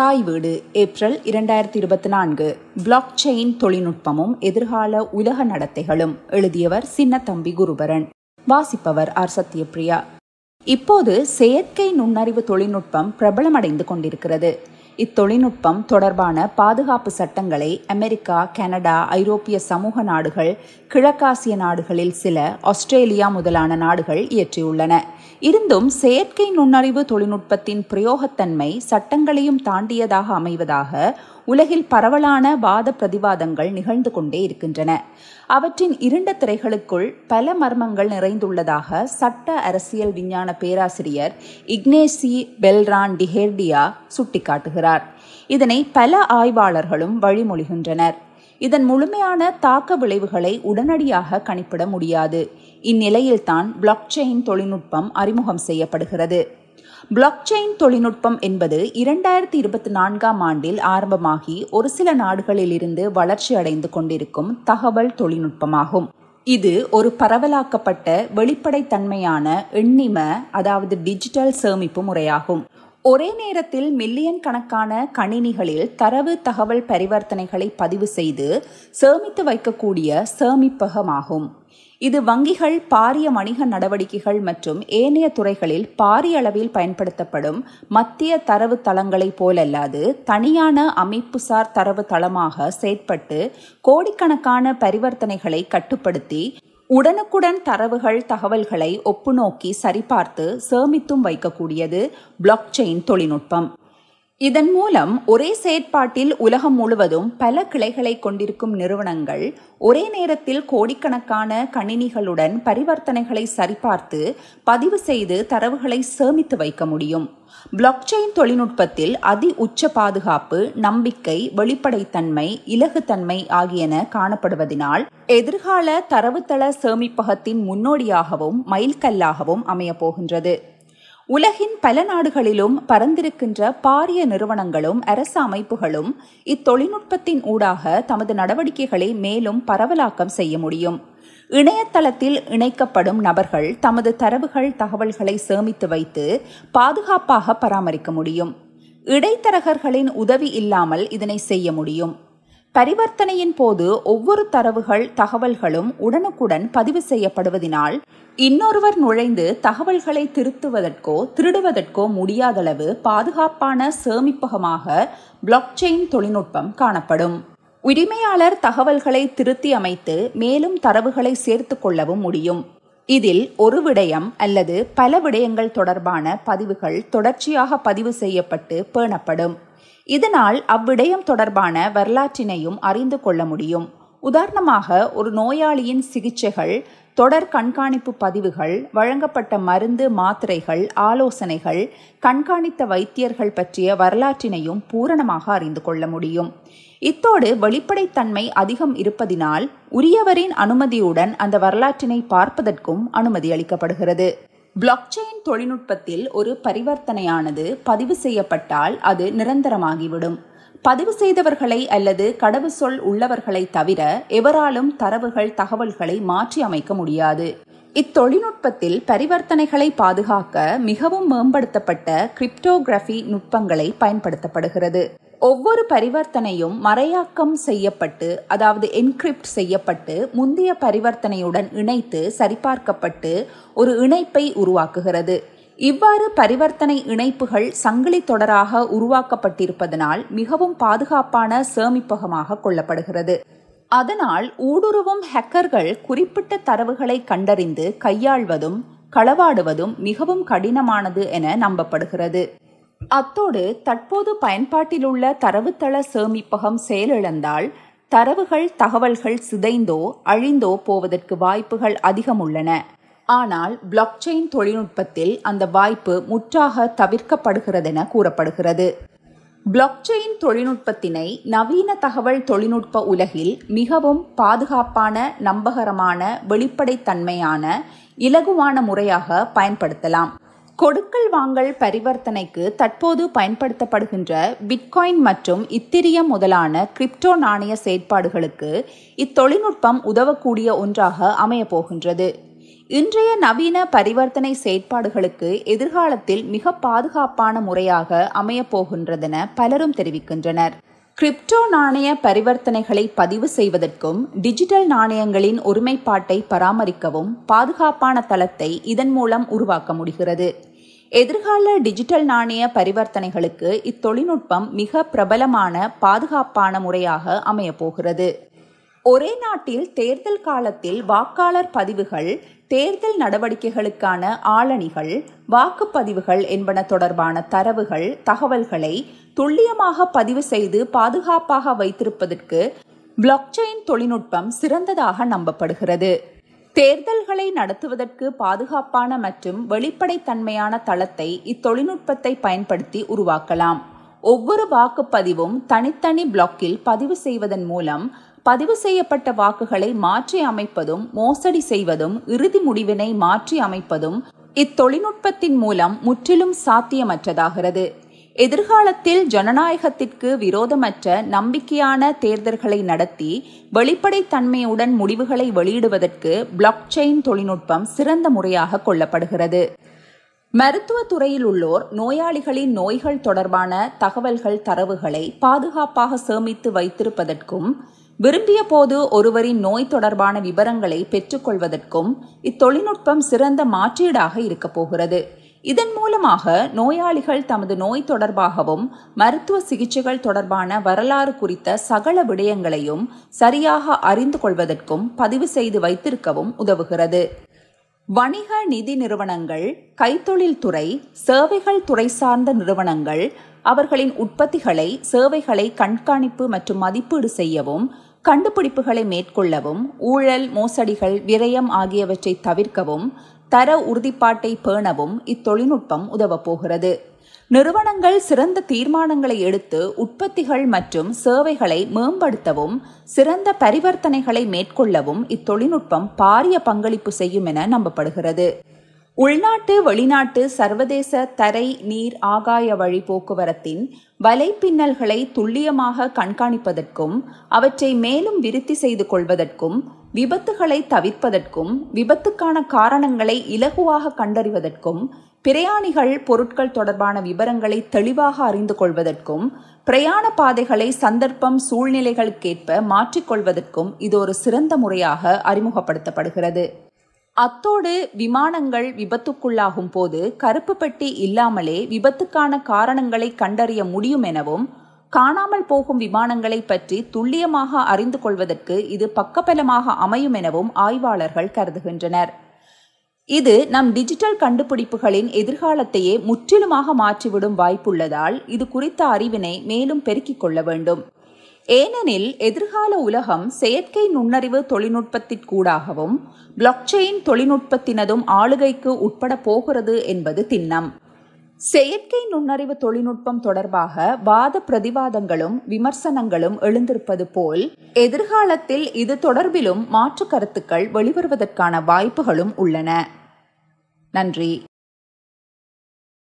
தாய் வீடு ஏப்ரல் இரண்டாயிரத்தி இருபத்தி நான்கு பிளாக் செயின் தொழில்நுட்பமும் எதிர்கால உலக நடத்தைகளும் எழுதியவர் சின்னத்தம்பி குருபரன் வாசிப்பவர் ஆர் சத்யபிரியா இப்போது செயற்கை நுண்ணறிவு தொழில்நுட்பம் பிரபலமடைந்து கொண்டிருக்கிறது இத்தொழில்நுட்பம் தொடர்பான பாதுகாப்பு சட்டங்களை அமெரிக்கா கனடா ஐரோப்பிய சமூக நாடுகள் கிழக்காசிய நாடுகளில் சில ஆஸ்திரேலியா முதலான நாடுகள் இயற்றியுள்ளன இருந்தும் செயற்கை நுண்ணறிவு தொழில்நுட்பத்தின் பிரயோகத்தன்மை சட்டங்களையும் தாண்டியதாக அமைவதாக உலகில் பரவலான வாத பிரதிவாதங்கள் நிகழ்ந்து கொண்டே இருக்கின்றன அவற்றின் இருண்ட திரைகளுக்குள் பல மர்மங்கள் நிறைந்துள்ளதாக சட்ட அரசியல் விஞ்ஞான பேராசிரியர் இக்னேசி பெல்ரான் டிஹேர்டியா சுட்டிக்காட்டுகிறார் வருகிறார் இதனை பல ஆய்வாளர்களும் வழிமொழிகின்றனர் இதன் முழுமையான தாக்க விளைவுகளை உடனடியாக கணிப்பிட முடியாது இந்நிலையில்தான் பிளாக் செயின் தொழில்நுட்பம் அறிமுகம் செய்யப்படுகிறது பிளாக் செயின் தொழில்நுட்பம் என்பது இரண்டாயிரத்தி இருபத்தி நான்காம் ஆண்டில் ஆரம்பமாகி ஒரு சில நாடுகளிலிருந்து அடைந்து கொண்டிருக்கும் தகவல் தொழில்நுட்பமாகும் இது ஒரு பரவலாக்கப்பட்ட வெளிப்படைத்தன்மையான எண்ணிம அதாவது டிஜிட்டல் சேமிப்பு முறையாகும் ஒரே நேரத்தில் மில்லியன் கணக்கான கணினிகளில் தரவு தகவல் பரிவர்த்தனைகளை பதிவு செய்து சேமித்து வைக்கக்கூடிய சேமிப்பகமாகும் இது வங்கிகள் பாரிய வணிக நடவடிக்கைகள் மற்றும் ஏனைய துறைகளில் பாரிய அளவில் பயன்படுத்தப்படும் மத்திய தரவு தளங்களைப் போலல்லாது தனியான அமைப்புசார் தரவு தளமாக செயற்பட்டு கோடிக்கணக்கான பரிவர்த்தனைகளை கட்டுப்படுத்தி உடனுக்குடன் தரவுகள் தகவல்களை ஒப்புநோக்கி சரிபார்த்து சேமித்தும் வைக்கக்கூடியது பிளாக் செயின் தொழில்நுட்பம் இதன் மூலம் ஒரே செயற்பாட்டில் உலகம் முழுவதும் பல கிளைகளை கொண்டிருக்கும் நிறுவனங்கள் ஒரே நேரத்தில் கோடிக்கணக்கான கணினிகளுடன் பரிவர்த்தனைகளை சரிபார்த்து பதிவு செய்து தரவுகளை சேமித்து வைக்க முடியும் பிளாக்செயின் தொழில்நுட்பத்தில் அதி உச்ச பாதுகாப்பு நம்பிக்கை வெளிப்படைத்தன்மை இலகுத்தன்மை ஆகியன காணப்படுவதினால் எதிர்கால தரவுத்தள சேமிப்பகத்தின் முன்னோடியாகவும் மைல்கல்லாகவும் அமையப்போகின்றது உலகின் பல நாடுகளிலும் பரந்திருக்கின்ற பாரிய நிறுவனங்களும் அரசு அமைப்புகளும் இத்தொழில்நுட்பத்தின் ஊடாக தமது நடவடிக்கைகளை மேலும் பரவலாக்கம் செய்ய முடியும் இணையதளத்தில் இணைக்கப்படும் நபர்கள் தமது தரவுகள் தகவல்களை சேமித்து வைத்து பாதுகாப்பாக பராமரிக்க முடியும் இடைத்தரகர்களின் உதவி இல்லாமல் இதனை செய்ய முடியும் பரிவர்த்தனையின் போது ஒவ்வொரு தரவுகள் தகவல்களும் உடனுக்குடன் பதிவு செய்யப்படுவதினால் இன்னொருவர் நுழைந்து தகவல்களை திருத்துவதற்கோ திருடுவதற்கோ முடியாதளவு பாதுகாப்பான சேமிப்பகமாக பிளாக்செயின் தொழில்நுட்பம் காணப்படும் உரிமையாளர் தகவல்களை திருத்தி அமைத்து மேலும் தரவுகளை சேர்த்து கொள்ளவும் முடியும் இதில் ஒரு விடயம் அல்லது பல விடயங்கள் தொடர்பான பதிவுகள் தொடர்ச்சியாக பதிவு செய்யப்பட்டு பேணப்படும் இதனால் அவ்விடயம் தொடர்பான வரலாற்றினையும் அறிந்து கொள்ள முடியும் உதாரணமாக ஒரு நோயாளியின் சிகிச்சைகள் தொடர் கண்காணிப்பு பதிவுகள் வழங்கப்பட்ட மருந்து மாத்திரைகள் ஆலோசனைகள் கண்காணித்த வைத்தியர்கள் பற்றிய வரலாற்றினையும் பூரணமாக அறிந்து கொள்ள முடியும் இத்தோடு வெளிப்படைத்தன்மை அதிகம் இருப்பதினால் உரியவரின் அனுமதியுடன் அந்த வரலாற்றினை பார்ப்பதற்கும் அனுமதி அளிக்கப்படுகிறது பிளாக்செயின் தொழில்நுட்பத்தில் ஒரு பரிவர்த்தனையானது பதிவு செய்யப்பட்டால் அது நிரந்தரமாகிவிடும் பதிவு செய்தவர்களை அல்லது சொல் உள்ளவர்களை தவிர எவராலும் தரவுகள் தகவல்களை மாற்றி அமைக்க முடியாது இத்தொழில்நுட்பத்தில் பரிவர்த்தனைகளை பாதுகாக்க மிகவும் மேம்படுத்தப்பட்ட கிரிப்டோகிராஃபி நுட்பங்களை பயன்படுத்தப்படுகிறது ஒவ்வொரு பரிவர்த்தனையும் மறையாக்கம் செய்யப்பட்டு அதாவது என்கிரிப்ட் செய்யப்பட்டு முந்தைய பரிவர்த்தனையுடன் இணைத்து சரிபார்க்கப்பட்டு ஒரு இணைப்பை உருவாக்குகிறது இவ்வாறு பரிவர்த்தனை இணைப்புகள் சங்கிலி தொடராக உருவாக்கப்பட்டிருப்பதனால் மிகவும் பாதுகாப்பான சேமிப்பகமாக கொள்ளப்படுகிறது அதனால் ஊடுருவும் ஹேக்கர்கள் குறிப்பிட்ட தரவுகளை கண்டறிந்து கையாள்வதும் களவாடுவதும் மிகவும் கடினமானது என நம்பப்படுகிறது அத்தோடு தற்போது பயன்பாட்டில் உள்ள தரவுத்தள சேமிப்பகம் செயலிழந்தால் தரவுகள் தகவல்கள் சிதைந்தோ அழிந்தோ போவதற்கு வாய்ப்புகள் அதிகம் உள்ளன ஆனால் பிளாக்செயின் தொழில்நுட்பத்தில் அந்த வாய்ப்பு முற்றாக தவிர்க்கப்படுகிறதென கூறப்படுகிறது பிளாக்செயின் தொழில்நுட்பத்தினை நவீன தகவல் தொழில்நுட்ப உலகில் மிகவும் பாதுகாப்பான நம்பகரமான வெளிப்படைத்தன்மையான இலகுவான முறையாக பயன்படுத்தலாம் கொடுக்கல் வாங்கல் பரிவர்த்தனைக்கு தற்போது பயன்படுத்தப்படுகின்ற பிட்காயின் மற்றும் இத்திரியம் முதலான கிரிப்டோ நாணய செயற்பாடுகளுக்கு இத்தொழில்நுட்பம் உதவக்கூடிய ஒன்றாக அமையப்போகின்றது இன்றைய நவீன பரிவர்த்தனை செயற்பாடுகளுக்கு எதிர்காலத்தில் மிக பாதுகாப்பான முறையாக அமையப்போகின்றதென பலரும் தெரிவிக்கின்றனர் கிரிப்டோ நாணய பரிவர்த்தனைகளை பதிவு செய்வதற்கும் டிஜிட்டல் நாணயங்களின் ஒருமைப்பாட்டை பராமரிக்கவும் பாதுகாப்பான தளத்தை இதன் மூலம் உருவாக்க முடிகிறது எதிர்கால டிஜிட்டல் நாணய பரிவர்த்தனைகளுக்கு இத்தொழில்நுட்பம் மிக பிரபலமான பாதுகாப்பான முறையாக அமையப்போகிறது ஒரே நாட்டில் தேர்தல் காலத்தில் வாக்காளர் பதிவுகள் தேர்தல் நடவடிக்கைகளுக்கான ஆளணிகள் வாக்குப்பதிவுகள் என்பன தொடர்பான தரவுகள் தகவல்களை துல்லியமாக பதிவு செய்து பாதுகாப்பாக வைத்திருப்பதற்கு பிளாக்செயின் தொழில்நுட்பம் சிறந்ததாக நம்பப்படுகிறது தேர்தல்களை நடத்துவதற்கு பாதுகாப்பான மற்றும் வெளிப்படைத்தன்மையான தளத்தை இத்தொழில்நுட்பத்தை பயன்படுத்தி உருவாக்கலாம் ஒவ்வொரு வாக்குப்பதிவும் தனித்தனி பிளாக்கில் பதிவு செய்வதன் மூலம் பதிவு செய்யப்பட்ட வாக்குகளை மாற்றி அமைப்பதும் மோசடி செய்வதும் இறுதி முடிவினை மாற்றி அமைப்பதும் இத்தொழில்நுட்பத்தின் மூலம் முற்றிலும் சாத்தியமற்றதாகிறது எதிர்காலத்தில் ஜனநாயகத்திற்கு விரோதமற்ற நம்பிக்கையான தேர்தல்களை நடத்தி வெளிப்படைத்தன்மையுடன் முடிவுகளை வெளியிடுவதற்கு பிளாக் செயின் தொழில்நுட்பம் சிறந்த முறையாக கொள்ளப்படுகிறது மருத்துவ துறையில் உள்ளோர் நோயாளிகளின் நோய்கள் தொடர்பான தகவல்கள் தரவுகளை பாதுகாப்பாக சேமித்து வைத்திருப்பதற்கும் விரும்பிய போது ஒருவரின் நோய் தொடர்பான விவரங்களை பெற்றுக்கொள்வதற்கும் இத்தொழில்நுட்பம் சிறந்த மாற்றீடாக இருக்கப் போகிறது இதன் மூலமாக நோயாளிகள் தமது நோய் தொடர்பாகவும் மருத்துவ சிகிச்சைகள் தொடர்பான வரலாறு குறித்த சகல விடயங்களையும் சரியாக அறிந்து கொள்வதற்கும் பதிவு செய்து வைத்திருக்கவும் உதவுகிறது வணிக நிதி நிறுவனங்கள் கைத்தொழில் துறை சேவைகள் துறை சார்ந்த நிறுவனங்கள் அவர்களின் உற்பத்திகளை சேவைகளை கண்காணிப்பு மற்றும் மதிப்பீடு செய்யவும் கண்டுபிடிப்புகளை மேற்கொள்ளவும் ஊழல் மோசடிகள் விரயம் ஆகியவற்றை தவிர்க்கவும் தர உறுதிப்பாட்டை பேணவும் இத்தொழில்நுட்பம் உதவப்போகிறது நிறுவனங்கள் சிறந்த தீர்மானங்களை எடுத்து உற்பத்திகள் மற்றும் சேவைகளை மேம்படுத்தவும் சிறந்த பரிவர்த்தனைகளை மேற்கொள்ளவும் இத்தொழில்நுட்பம் பாரிய பங்களிப்பு செய்யும் என நம்பப்படுகிறது உள்நாட்டு வெளிநாட்டு சர்வதேச தரை நீர் ஆகாய வழி போக்குவரத்தின் வலைப்பின்னல்களை துல்லியமாக கண்காணிப்பதற்கும் அவற்றை மேலும் விருத்தி செய்து கொள்வதற்கும் விபத்துகளை தவிர்ப்பதற்கும் விபத்துக்கான காரணங்களை இலகுவாக கண்டறிவதற்கும் பிரயாணிகள் பொருட்கள் தொடர்பான விவரங்களை தெளிவாக அறிந்து கொள்வதற்கும் பிரயாண பாதைகளை சந்தர்ப்பம் சூழ்நிலைகளுக்கேற்ப மாற்றிக்கொள்வதற்கும் இது ஒரு சிறந்த முறையாக அறிமுகப்படுத்தப்படுகிறது அத்தோடு விமானங்கள் விபத்துக்குள்ளாகும் போது கருப்பு பெட்டி இல்லாமலே விபத்துக்கான காரணங்களை கண்டறிய முடியும் எனவும் காணாமல் போகும் விமானங்களை பற்றி துல்லியமாக அறிந்து கொள்வதற்கு இது பக்கபலமாக அமையும் எனவும் ஆய்வாளர்கள் கருதுகின்றனர் இது நம் டிஜிட்டல் கண்டுபிடிப்புகளின் எதிர்காலத்தையே முற்றிலுமாக மாற்றிவிடும் வாய்ப்புள்ளதால் இது குறித்த அறிவினை மேலும் பெருக்கிக் கொள்ள வேண்டும் ஏனெனில் எதிர்கால உலகம் செயற்கை நுண்ணறிவு தொழில்நுட்பத்திற்கூடாகவும் பிளாக்செயின் தொழில்நுட்பத்தினதும் ஆளுகைக்கு உட்பட போகிறது என்பது திண்ணம் செயற்கை நுண்ணறிவு தொழில்நுட்பம் தொடர்பாக வாத பிரதிவாதங்களும் விமர்சனங்களும் எழுந்திருப்பது போல் எதிர்காலத்தில் இது தொடர்பிலும் மாற்று கருத்துக்கள் வெளிவருவதற்கான வாய்ப்புகளும் உள்ளன நன்றி